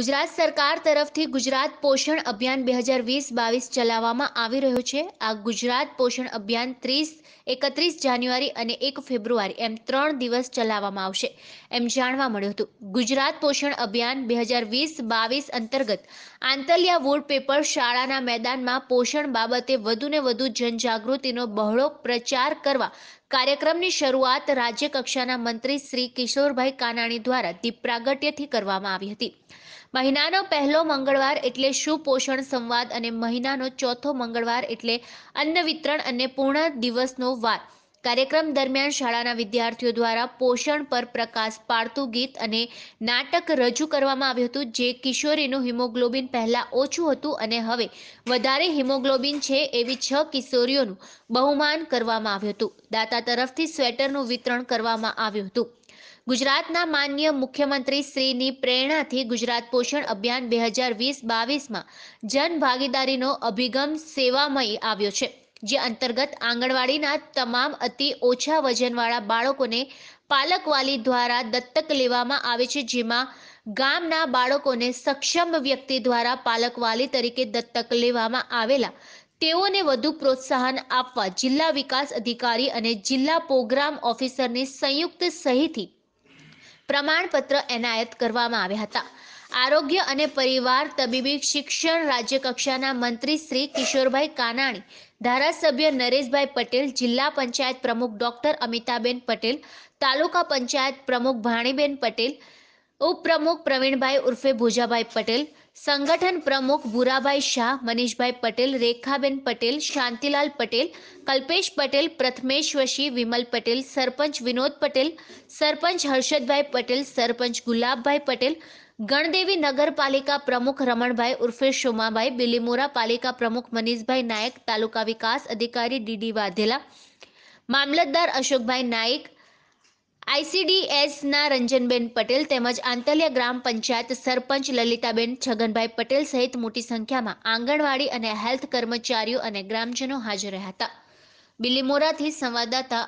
ગુજરાત સરકાર તરફથી ગુજરાત પોષણ અભિયાન બે હજાર વીસ બાવીસ ચલાવવામાં આવી રહ્યું છે આ ગુજરાત પોષણ અભિયાન ત્રીસ એકત્રીસ જાન્યુઆરી અને એક ફેબ્રુઆરી એમ ત્રણ દિવસ ચલાવવામાં આવશે એમ જાણવા મળ્યું હતું ગુજરાત પોષણ અભિયાન બે હજાર વીસ બાવીસ અંતર્ગત આંતલિયા વૂડ પેપર શાળાના મેદાનમાં પોષણ બાબતે વધુને વધુ જનજાગૃતિનો બહોળો પ્રચાર કરવા કાર્યક્રમની શરૂઆત રાજ્ય કક્ષાના મંત્રી શ્રી કિશોરભાઈ કાનાણી દ્વારા દીપ પ્રાગટ્યથી કરવામાં આવી હતી મહિનાનો પહેલો મંગળવાર એટલે સુપોષણ સંવાદ અને મહિનાનો ચોથો મંગળવાર એટલે અન્ન વિતરણ અને પૂર્ણ દિવસનો વાર કાર્યક્રમ દરમિયાન શાળાના વિદ્યાર્થીઓ દ્વારા પોષણ પર પ્રકાશ પાડતું ગીત અને નાટક રજૂ કરવામાં આવ્યું હતું જે કિશોરીનું હિમોગ્લોબિન પહેલાં ઓછું હતું અને હવે વધારે હિમોગ્લોબિન છે એવી છ કિશોરીઓનું બહુમાન કરવામાં આવ્યું હતું દાતા તરફથી સ્વેટરનું વિતરણ કરવામાં આવ્યું હતું ગુજરાતના માન્ય મુખ્યમંત્રી શ્રીની પ્રેરણાથી ગુજરાત પોષણ અભિયાન બે હજાર વીસ બાવીસમાં જન અભિગમ સેવામય આવ્યો છે જે અંતર્ગત આંગણવાડીના તમામ અતિ ઓછા વજનવાળા બાળકોને પાલક વાલી દ્વારા દત્તક લેવામાં આવે છે જેમાં ગામના બાળકોને સક્ષમ વ્યક્તિ દ્વારા પાલક વાલી તરીકે દત્તક લેવામાં આવેલા તેઓને વધુ પ્રોત્સાહન આપવા જિલ્લા વિકાસ અધિકારી અને જિલ્લા પ્રોગ્રામ ઓફિસરની સંયુક્ત સહીથી પ્રમાણપત્ર એનાયત કરવામાં આવ્યા હતા આરોગ્ય અને પરિવાર તબીબી શિક્ષણ રાજ્યકક્ષાના મંત્રી શ્રી કિશોરભાઈ કાનાણી ધારાસભ્ય નરેશભાઈ પટેલ જિલ્લા પંચાયત પ્રમુખ ડોક્ટર અમિતાબેન પટેલ તાલુકા પંચાયત પ્રમુખ ભાણીબેન પટેલ ઉપપ્રમુખ પ્રવીણભાઈ ઉર્ફે ભુજાભાઈ પટેલ સંગઠન પ્રમુખ ભૂરાભાઈ શાહ મનીષભાઈ પટેલ રેખાબેન પટેલ શાંતિલાલ પટેલ કલ્પેશ પટેલ પ્રથમેશ્વશી વિમલ પટેલ સરપંચ વિનોદ પટેલ સરપંચ હર્ષદભાઈ પટેલ સરપંચ ગુલાબભાઈ પટેલ ગણદેવી નગરપાલિકા પ્રમુખ રમણભાઈ ઉર્ફે શોમાભાઈ બિલીમોરા પાલિકા પ્રમુખ મનીષભાઈ નાયક તાલુકા વિકાસ અધિકારી ડીડી વાધેલા મામલતદાર અશોકભાઈ નાયક આઈસીડીએસના રંજનબેન પટેલ તેમજ આંતલિયા ગ્રામ પંચાયત સરપંચ લલિતાબેન છગનભાઈ પટેલ સહિત મોટી સંખ્યામાં આંગણવાડી અને હેલ્થ કર્મચારીઓ અને ગ્રામજનો હાજર રહ્યા હતા બિલીમોરાથી સંવાદદાતા